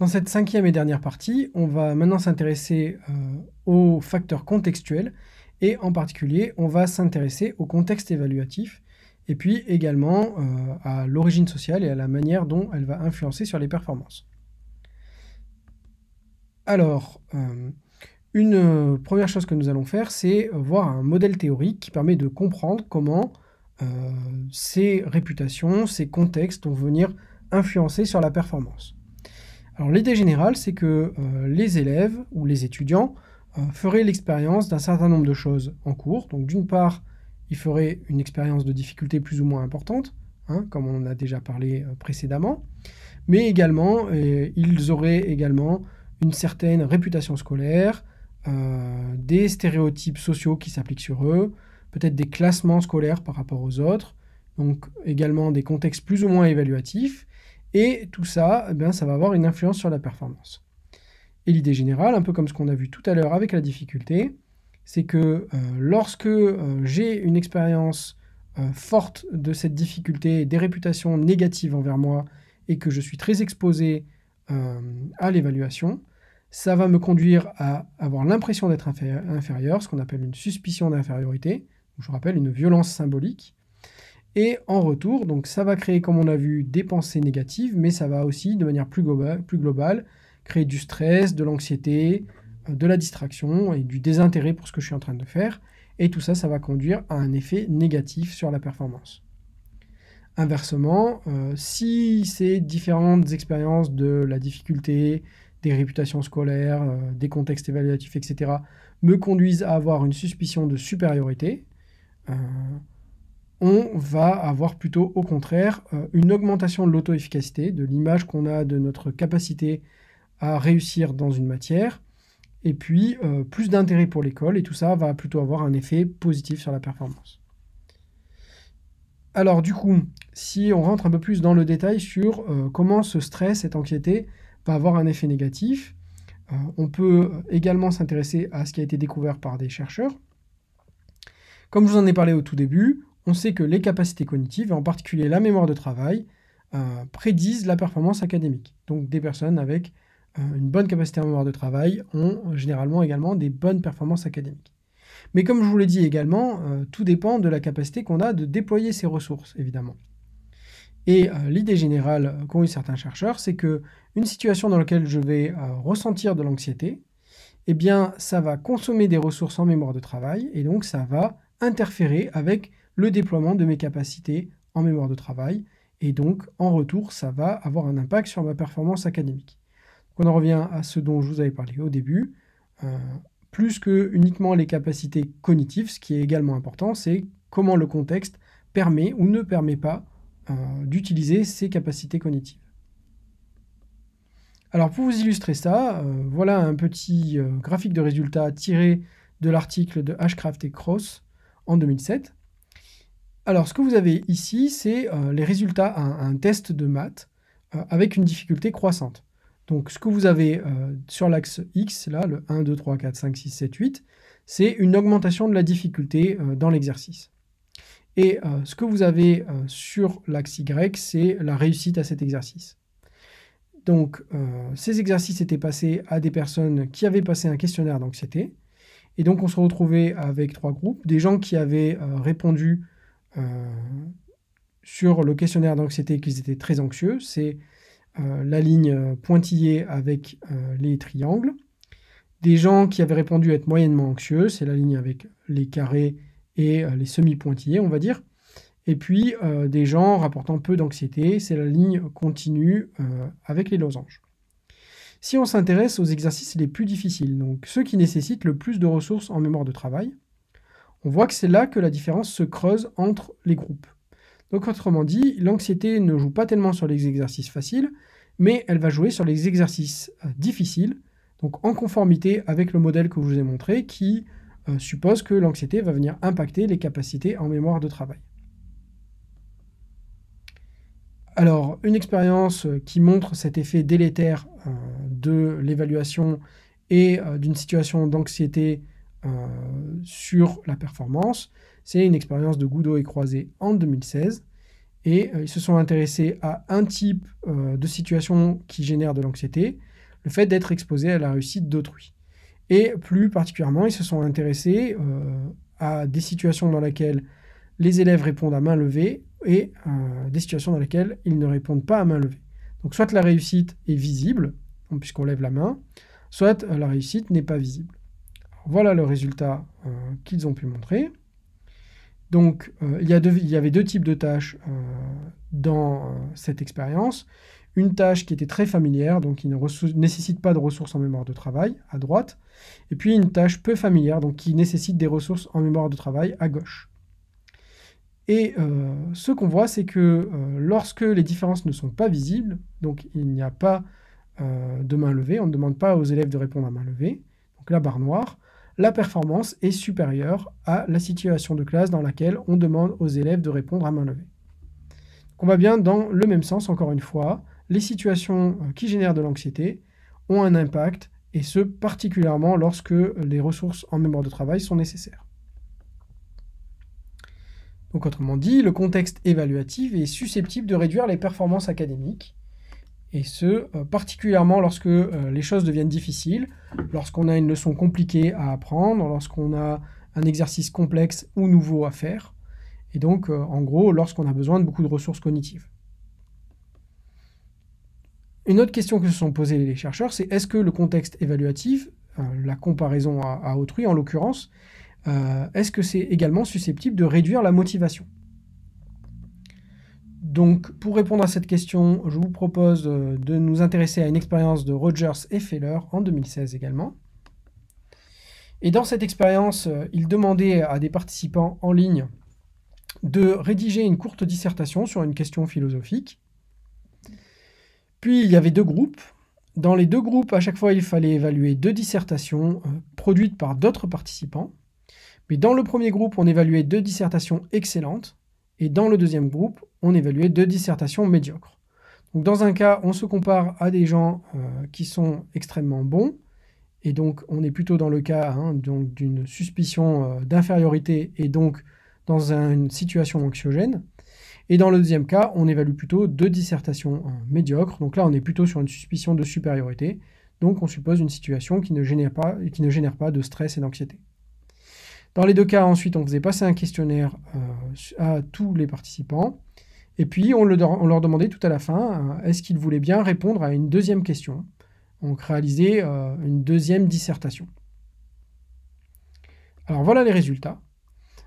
Dans cette cinquième et dernière partie, on va maintenant s'intéresser euh, aux facteurs contextuels et en particulier, on va s'intéresser au contexte évaluatif et puis également euh, à l'origine sociale et à la manière dont elle va influencer sur les performances. Alors, euh, une première chose que nous allons faire, c'est voir un modèle théorique qui permet de comprendre comment ces réputations, ces contextes vont venir influencer sur la performance. Alors l'idée générale, c'est que euh, les élèves ou les étudiants euh, feraient l'expérience d'un certain nombre de choses en cours. Donc d'une part, ils feraient une expérience de difficulté plus ou moins importante, hein, comme on en a déjà parlé euh, précédemment, mais également, ils auraient également une certaine réputation scolaire, des stéréotypes sociaux qui s'appliquent sur eux, peut-être des classements scolaires par rapport aux autres, donc également des contextes plus ou moins évaluatifs, et tout ça, eh ça va avoir une influence sur la performance. Et l'idée générale, un peu comme ce qu'on a vu tout à l'heure avec la difficulté, c'est que euh, lorsque euh, j'ai une expérience euh, forte de cette difficulté, des réputations négatives envers moi, et que je suis très exposé à l'évaluation, ça va me conduire à avoir l'impression d'être inférieur, inférieur, ce qu'on appelle une suspicion d'infériorité, je vous rappelle une violence symbolique, et en retour, donc ça va créer, comme on a vu, des pensées négatives, mais ça va aussi, de manière plus globale, créer du stress, de l'anxiété, euh, de la distraction et du désintérêt pour ce que je suis en train de faire. Et tout ça, ça va conduire à un effet négatif sur la performance. Inversement, euh, si ces différentes expériences de la difficulté, des réputations scolaires, euh, des contextes évaluatifs, etc., me conduisent à avoir une suspicion de supériorité, on va avoir plutôt au contraire euh, une augmentation de l'auto-efficacité, de l'image qu'on a de notre capacité à réussir dans une matière, et puis euh, plus d'intérêt pour l'école, et tout ça va plutôt avoir un effet positif sur la performance. Alors du coup, si on rentre un peu plus dans le détail sur euh, comment ce stress, cette anxiété va avoir un effet négatif, on peut également s'intéresser à ce qui a été découvert par des chercheurs. Comme je vous en ai parlé au tout début, on sait que les capacités cognitives, et en particulier la mémoire de travail, euh, prédisent la performance académique. Donc des personnes avec euh, une bonne capacité en mémoire de travail ont euh, généralement également des bonnes performances académiques. Mais comme je vous l'ai dit également, tout dépend de la capacité qu'on a de déployer ces ressources, évidemment. Et l'idée générale qu'ont eu certains chercheurs, c'est que une situation dans laquelle je vais ressentir de l'anxiété, eh bien, ça va consommer des ressources en mémoire de travail et donc ça va interférer avec le déploiement de mes capacités en mémoire de travail. Et donc, en retour, ça va avoir un impact sur ma performance académique. on en revient à ce dont je vous avais parlé au début. Euh, plus que uniquement les capacités cognitives, ce qui est également important, c'est comment le contexte permet ou ne permet pas euh, d'utiliser ces capacités cognitives. Alors pour vous illustrer ça, euh, voilà un petit graphique de résultats tiré de l'article de Ashcraft et Cross en 2007. Alors, ce que vous avez ici, c'est euh, les résultats à un, test de maths euh, avec une difficulté croissante. Donc, ce que vous avez euh, sur l'axe X, là, le 1, 2, 3, 4, 5, 6, 7, 8, c'est une augmentation de la difficulté dans l'exercice. Et ce que vous avez sur l'axe Y, c'est la réussite à cet exercice. Donc, ces exercices étaient passés à des personnes qui avaient passé un questionnaire d'anxiété. Et donc, on se retrouvait avec trois groupes. Des gens qui avaient répondu euh, sur le questionnaire d'anxiété qu'ils étaient très anxieux, c'est euh, la ligne pointillée avec euh, les triangles. Des gens qui avaient répondu être moyennement anxieux, c'est la ligne avec les carrés et les semi-pointillés, on va dire. Et puis des gens rapportant peu d'anxiété, c'est la ligne continue avec les losanges. Si on s'intéresse aux exercices les plus difficiles, donc ceux qui nécessitent le plus de ressources en mémoire de travail, on voit que c'est là que la différence se creuse entre les groupes. Donc autrement dit, l'anxiété ne joue pas tellement sur les exercices faciles, mais elle va jouer sur les exercices euh, difficiles, donc en conformité avec le modèle que je vous ai montré, qui euh, suppose que l'anxiété va venir impacter les capacités en mémoire de travail. Alors, une expérience euh, qui montre cet effet délétère de l'évaluation et d'une situation d'anxiété euh, sur la performance. C'est une expérience de Goudot et Croisé en 2016. Et euh, ils se sont intéressés à un type euh, de situation qui génère de l'anxiété, le fait d'être exposé à la réussite d'autrui. Et plus particulièrement, ils se sont intéressés à des situations dans lesquelles les élèves répondent à main levée et des situations dans lesquelles ils ne répondent pas à main levée. Donc soit la réussite est visible, puisqu'on lève la main, soit la réussite n'est pas visible voilà le résultat euh, qu'ils ont pu montrer. Donc, euh, il, y avait deux types de tâches euh, dans cette expérience. Une tâche qui était très familière, donc qui ne nécessite pas de ressources en mémoire de travail, à droite. Et puis une tâche peu familière, donc qui nécessite des ressources en mémoire de travail, à gauche. Et ce qu'on voit, c'est que lorsque les différences ne sont pas visibles, donc il n'y a pas de main levée, on ne demande pas aux élèves de répondre à main levée, donc la barre noire, la performance est supérieure à la situation de classe dans laquelle on demande aux élèves de répondre à main levée. on va bien dans le même sens, encore une fois, les situations euh, qui génèrent de l'anxiété ont un impact, et ce particulièrement lorsque les ressources en mémoire de travail sont nécessaires. Donc autrement dit, le contexte évaluatif est susceptible de réduire les performances académiques, et ce, euh, particulièrement lorsque euh, les choses deviennent difficiles, lorsqu'on a une leçon compliquée à apprendre, lorsqu'on a un exercice complexe ou nouveau à faire, et donc, euh, en gros, lorsqu'on a besoin de beaucoup de ressources cognitives. Une autre question que se sont posées les chercheurs, c'est est-ce que le contexte évaluatif, la comparaison à autrui en l'occurrence, est-ce que c'est également susceptible de réduire la motivation donc, pour répondre à cette question, je vous propose euh, de nous intéresser à une expérience de Rogers et Feller en 2016 également. Et dans cette expérience, euh, il demandait à des participants en ligne de rédiger une courte dissertation sur une question philosophique. Puis il y avait deux groupes. Dans les deux groupes, à chaque fois, il fallait évaluer deux dissertations euh, produites par d'autres participants. Mais dans le premier groupe, on évaluait deux dissertations excellentes et dans le deuxième groupe, on évaluait deux dissertations médiocres. Donc dans un cas, on se compare à des gens euh, qui sont extrêmement bons, et donc on est plutôt dans le cas hein, d'une suspicion euh, d'infériorité et donc dans une situation anxiogène. Et dans le deuxième cas, on évalue plutôt deux dissertations euh, médiocres. Donc là, on est plutôt sur une suspicion de supériorité. Donc on suppose une situation qui ne génère pas de stress et d'anxiété. Dans les deux cas, ensuite, on faisait passer un questionnaire euh, à tous les participants. Et puis, on, leur demandait tout à la fin, euh, est-ce qu'ils voulaient bien répondre à une deuxième question Donc, réaliser euh, une deuxième dissertation. Alors, voilà les résultats.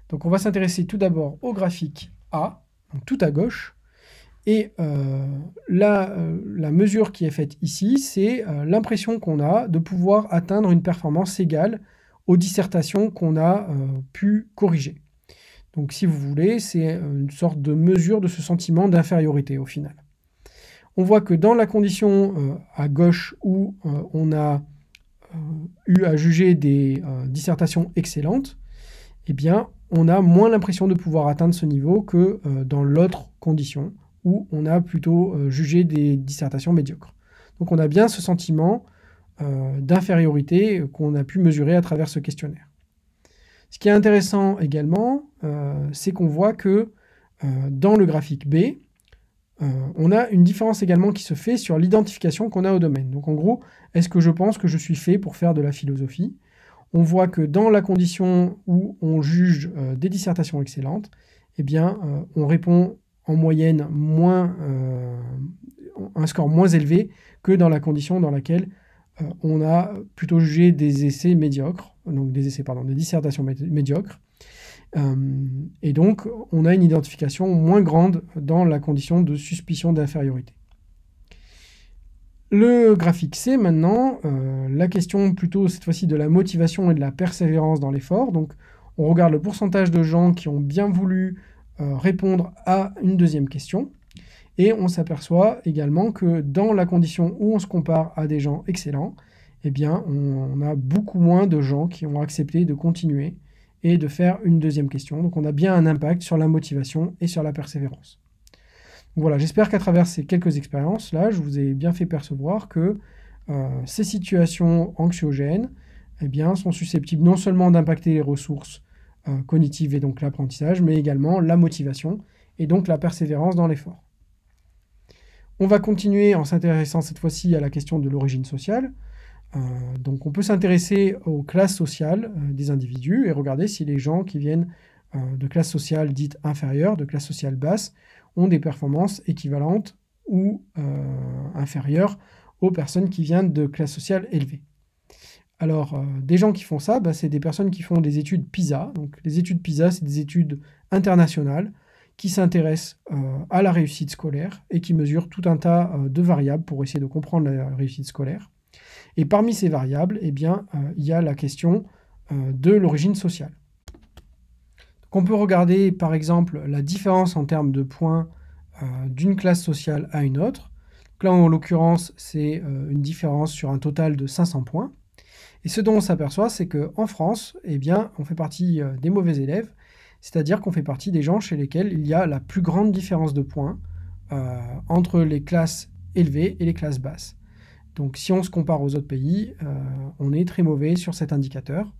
Donc, on va s'intéresser tout d'abord au graphique A, tout à gauche. Et la, mesure qui est faite ici, c'est l'impression qu'on a de pouvoir atteindre une performance égale aux dissertations qu'on a euh, pu corriger. Donc si vous voulez, c'est euh, une sorte de mesure de ce sentiment d'infériorité au final. On voit que dans la condition euh, à gauche où on a eu à juger des dissertations excellentes, eh bien, on a moins l'impression de pouvoir atteindre ce niveau que dans l'autre condition où on a plutôt jugé des dissertations médiocres. Donc on a bien ce sentiment euh, d'infériorité qu'on a pu mesurer à travers ce questionnaire. Ce qui est intéressant également, euh, c'est qu'on voit que euh, dans le graphique B, on a une différence également qui se fait sur l'identification qu'on a au domaine. Donc en gros, est-ce que je pense que je suis fait pour faire de la philosophie On voit que dans la condition où on juge des dissertations excellentes, eh bien, on répond en moyenne moins, un score moins élevé que dans la condition dans laquelle euh, on a plutôt jugé des essais médiocres, donc des essais, pardon, des dissertations médiocres. Euh, et donc, on a une identification moins grande dans la condition de suspicion d'infériorité. Le graphique C, maintenant, euh, la question plutôt cette fois-ci de la motivation et de la persévérance dans l'effort. Donc, on regarde le pourcentage de gens qui ont bien voulu répondre à une deuxième question. Et on s'aperçoit également que dans la condition où on se compare à des gens excellents, eh bien, on, a beaucoup moins de gens qui ont accepté de continuer et de faire une deuxième question. Donc on a bien un impact sur la motivation et sur la persévérance. voilà, j'espère qu'à travers ces quelques expériences-là, je vous ai bien fait percevoir que euh, ces situations anxiogènes eh bien, sont susceptibles non seulement d'impacter les ressources euh, cognitives et donc l'apprentissage, mais également la motivation et donc la persévérance dans l'effort. On va continuer en s'intéressant cette fois-ci à la question de l'origine sociale. Euh, donc on peut s'intéresser aux classes sociales euh, des individus et regarder si les gens qui viennent euh, de classes sociales dites inférieures, de classes sociales basses, ont des performances équivalentes ou inférieures aux personnes qui viennent de classes sociales élevées. Alors, des gens qui font ça, bah, c'est des personnes qui font des études PISA. Donc, les études PISA, c'est des études internationales qui s'intéresse euh, à la réussite scolaire et qui mesure tout un tas euh, de variables pour essayer de comprendre la réussite scolaire. Et parmi ces variables, eh bien, euh, il y a la question de l'origine sociale. on peut regarder par exemple la différence en termes de points d'une classe sociale à une autre. là, en l'occurrence, c'est une différence sur un total de 500 points. Et ce dont on s'aperçoit, c'est qu'en France, eh bien, on fait partie des mauvais élèves c'est-à-dire qu'on fait partie des gens chez lesquels il y a la plus grande différence de points euh, entre les classes élevées et les classes basses. Donc si on se compare aux autres pays, euh, on est très mauvais sur cet indicateur.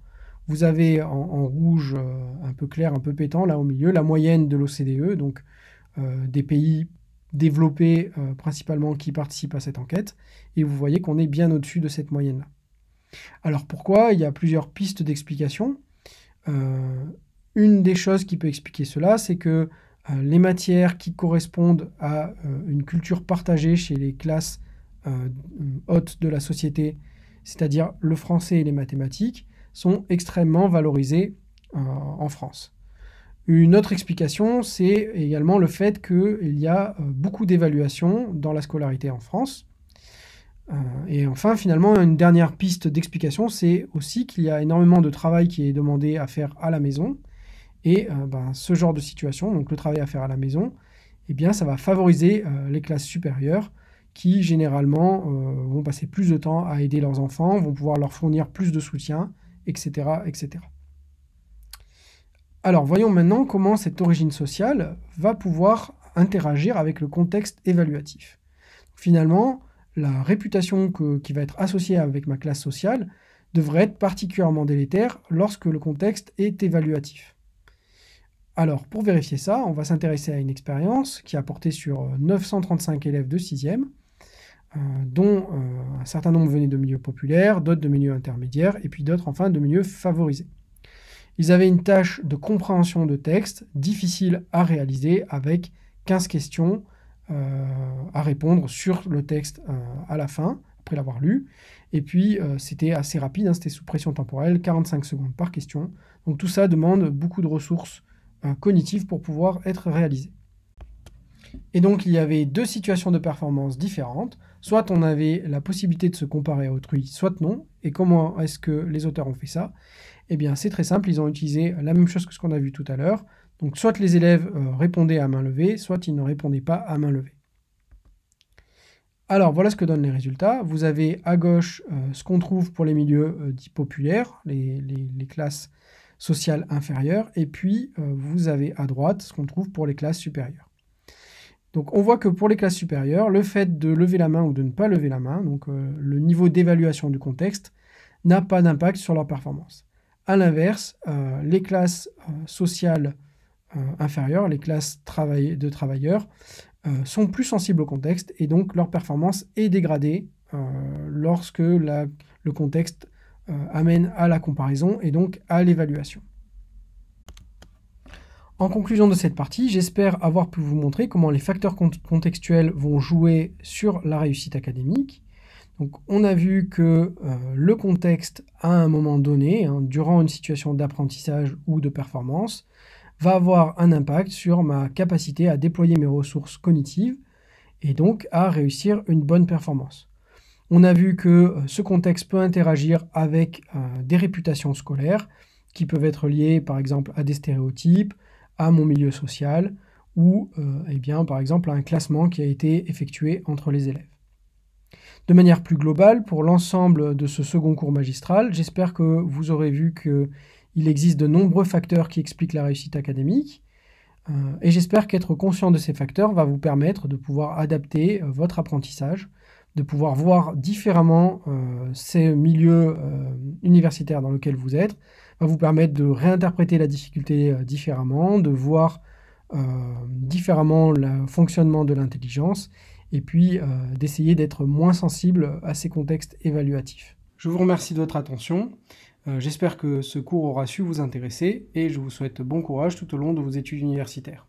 Vous avez en, rouge euh, un peu clair, un peu pétant, là au milieu, la moyenne de l'OCDE, donc des pays développés principalement qui participent à cette enquête, et vous voyez qu'on est bien au-dessus de cette moyenne-là. Alors pourquoi Il y a plusieurs pistes d'explication. Une des choses qui peut expliquer cela, c'est que euh, les matières qui correspondent à euh, une culture partagée chez les classes euh, hautes de la société, c'est-à-dire le français et les mathématiques, sont extrêmement valorisées en France. Une autre explication, c'est également le fait qu'il y a beaucoup d'évaluations dans la scolarité en France. et enfin, finalement, une dernière piste d'explication, c'est aussi qu'il y a énormément de travail qui est demandé à faire à la maison, et euh, ben, ce genre de situation, donc le travail à faire à la maison, eh bien, ça va favoriser euh, les classes supérieures qui, généralement, euh, vont passer plus de temps à aider leurs enfants, vont pouvoir leur fournir plus de soutien, etc. etc. Alors, voyons maintenant comment cette origine sociale va pouvoir interagir avec le contexte évaluatif. Finalement, la réputation qui va être associée avec ma classe sociale devrait être particulièrement délétère lorsque le contexte est évaluatif. Alors, pour vérifier ça, on va s'intéresser à une expérience qui a porté sur 935 euh, élèves de 6e, euh, dont euh, un certain nombre venaient de milieux populaires, d'autres de milieux intermédiaires, et puis d'autres enfin de milieux favorisés. Ils avaient une tâche de compréhension de texte difficile à réaliser avec 15 questions à répondre sur le texte à la fin, après l'avoir lu. Et puis, c'était assez rapide, hein, c'était sous pression temporelle, 45 secondes par question. Donc tout ça demande beaucoup de ressources cognitif pour pouvoir être réalisé. Et donc il y avait deux situations de performance différentes. Soit on avait la possibilité de se comparer à autrui, soit non. Et comment est-ce que les auteurs ont fait ça Eh bien c'est très simple, ils ont utilisé la même chose que ce qu'on a vu tout à l'heure. Donc soit les élèves euh, répondaient à main levée, soit ils ne répondaient pas à main levée. Alors voilà ce que donnent les résultats. Vous avez à gauche euh, ce qu'on trouve pour les milieux euh, dits populaires, les classes sociale inférieure, et puis euh, vous avez à droite ce qu'on trouve pour les classes supérieures. Donc on voit que pour les classes supérieures, le fait de lever la main ou de ne pas lever la main, donc euh, le niveau d'évaluation du contexte, n'a pas d'impact sur leur performance. A l'inverse, euh, les classes sociales inférieures, les classes de travailleurs, sont plus sensibles au contexte et donc leur performance est dégradée lorsque le contexte euh, amène à la comparaison et donc à l'évaluation. En conclusion de cette partie, j'espère avoir pu vous montrer comment les facteurs contextuels vont jouer sur la réussite académique. Donc, on a vu que euh, le contexte, à un moment donné, hein, durant une situation d'apprentissage ou de performance, va avoir un impact sur ma capacité à déployer mes ressources cognitives et donc à réussir une bonne performance. On a vu que euh, ce contexte peut interagir avec euh, des réputations scolaires qui peuvent être liées par exemple à des stéréotypes, à mon milieu social ou euh, eh bien, par exemple à un classement qui a été effectué entre les élèves. De manière plus globale, pour l'ensemble de ce second cours magistral, j'espère que vous aurez vu qu'il existe de nombreux facteurs qui expliquent la réussite académique, et j'espère qu'être conscient de ces facteurs va vous permettre de pouvoir adapter votre apprentissage de pouvoir voir différemment euh, ces milieux euh, universitaires dans lesquels vous êtes, va vous permettre de réinterpréter la difficulté euh, différemment, de voir différemment le fonctionnement de l'intelligence, et puis d'essayer d'être moins sensible à ces contextes évaluatifs. Je vous remercie de votre attention. J'espère que ce cours aura su vous intéresser et je vous souhaite bon courage tout au long de vos études universitaires.